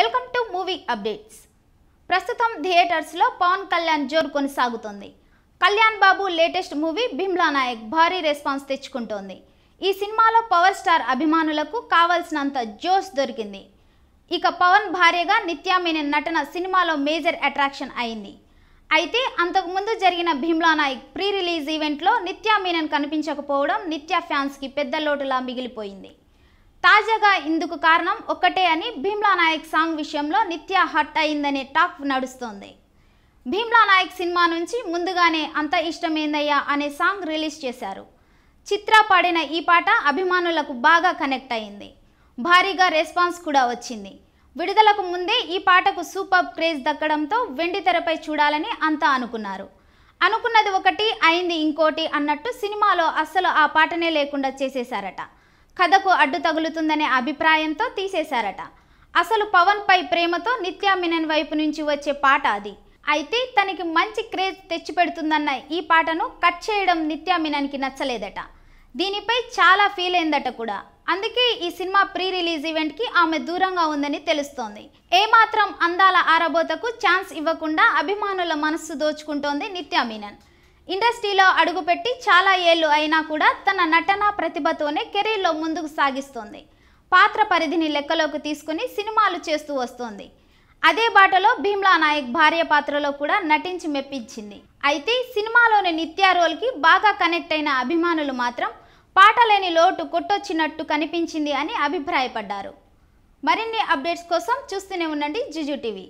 welcome to movie updates ప్రస్తుతం థియేటర్స్లో పవన్ కళ్యాణ్ జోరు కొనసాగుతోంది కళ్యాణ్ బాబు లేటెస్ట్ మూవీ భీమ్లా నాయక్ భారీ రెస్పాన్స్ తెచ్చుకుంటోంది ఈ సినిమాలో పవర్ స్టార్ అభిమానులకు కావలసినంత జోష్ దొరికింది ఇక పవన్ భార్యగా నిత్యామేనన్ నటన సినిమాలో మేజర్ అట్రాక్షన్ అయింది అయితే అంతకుముందు జరిగిన భీమ్లా నాయక్ ప్రీ రిలీజ్ ఈవెంట్లో నిత్యామేనన్ కనిపించకపోవడం నిత్య ఫ్యాన్స్కి పెద్ద లోటులా మిగిలిపోయింది తాజాగా ఇందుకు కారణం ఒక్కటే అని భీమ్లా నాయక్ సాంగ్ విషయంలో నిత్య హట్ అయిందనే టాక్ నడుస్తోంది భీమ్లా నాయక్ సినిమా నుంచి ముందుగానే అంత ఇష్టమైందయ్యా అనే సాంగ్ రిలీజ్ చేశారు చిత్ర పాడిన ఈ పాట అభిమానులకు బాగా కనెక్ట్ అయింది భారీగా రెస్పాన్స్ కూడా వచ్చింది విడుదలకు ముందే ఈ పాటకు సూపర్ క్రేజ్ దక్కడంతో వెండి తెరపై చూడాలని అంతా అనుకున్నారు అనుకున్నది ఒకటి అయింది ఇంకోటి అన్నట్టు సినిమాలో అస్సలు ఆ పాటనే లేకుండా చేసేశారట కథకు అడ్డు తగులుతుందనే అభిప్రాయంతో తీసేశారట అసలు పవన్పై ప్రేమతో నిత్యా మినన్ వైపు నుంచి వచ్చే పాట అది అయితే తనకి మంచి క్రేజ్ తెచ్చిపెడుతుందన్న ఈ పాటను కట్ చేయడం నిత్యా మినన్కి నచ్చలేదట దీనిపై చాలా ఫీల్ అయిందట కూడా అందుకే ఈ సినిమా ప్రీ రిలీజ్ ఈవెంట్కి ఆమె దూరంగా ఉందని తెలుస్తోంది ఏమాత్రం అందాల ఆరబోతకు ఛాన్స్ ఇవ్వకుండా అభిమానుల మనస్సు దోచుకుంటోంది నిత్యా మీనన్ ఇండస్ట్రీలో అడుగుపెట్టి చాలా ఏళ్ళు అయినా కూడా తన నటన ప్రతిభతోనే కెరీర్లో ముందుకు సాగిస్తోంది పాత్ర పరిధిని లెక్కలోకి తీసుకుని సినిమాలు చేస్తూ వస్తోంది అదే బాటలో భీమ్లా నాయక్ భార్య పాత్రలో కూడా నటించి మెప్పించింది అయితే సినిమాలోని నిత్యా రోల్కి బాగా కనెక్ట్ అయిన అభిమానులు మాత్రం పాటలేని లోటు కొట్టొచ్చినట్టు కనిపించింది అని అభిప్రాయపడ్డారు మరిన్ని అప్డేట్స్ కోసం చూస్తూనే ఉండండి జుజు టీవీ